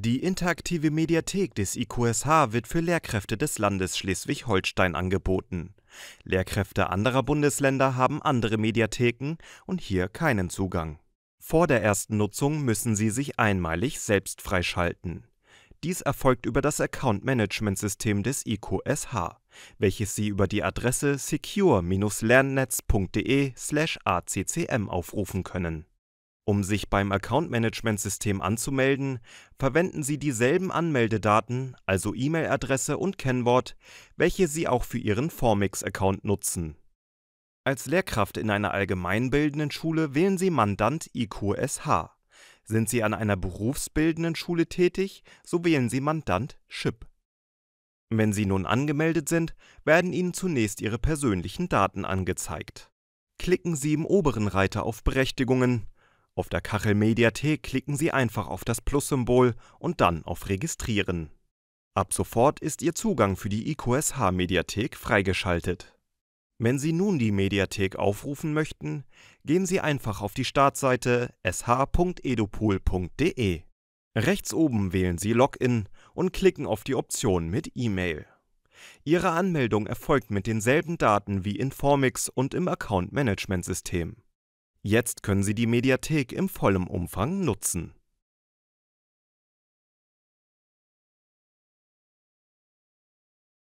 Die interaktive Mediathek des IQSH wird für Lehrkräfte des Landes Schleswig-Holstein angeboten. Lehrkräfte anderer Bundesländer haben andere Mediatheken und hier keinen Zugang. Vor der ersten Nutzung müssen sie sich einmalig selbst freischalten. Dies erfolgt über das Account-Management-System des IQSH, welches Sie über die Adresse secure-lernnetz.de/accm aufrufen können um sich beim Account-Management-System anzumelden, verwenden Sie dieselben Anmeldedaten, also E-Mail-Adresse und Kennwort, welche Sie auch für Ihren Formix-Account nutzen. Als Lehrkraft in einer allgemeinbildenden Schule wählen Sie Mandant IQSH. Sind Sie an einer berufsbildenden Schule tätig, so wählen Sie Mandant SHIP. Wenn Sie nun angemeldet sind, werden Ihnen zunächst Ihre persönlichen Daten angezeigt. Klicken Sie im oberen Reiter auf Berechtigungen, auf der Kachel Mediathek klicken Sie einfach auf das Plus-Symbol und dann auf Registrieren. Ab sofort ist Ihr Zugang für die IQSH-Mediathek freigeschaltet. Wenn Sie nun die Mediathek aufrufen möchten, gehen Sie einfach auf die Startseite sh.edupool.de. Rechts oben wählen Sie Login und klicken auf die Option mit E-Mail. Ihre Anmeldung erfolgt mit denselben Daten wie in Formix und im Account-Management-System. Jetzt können Sie die Mediathek im vollen Umfang nutzen.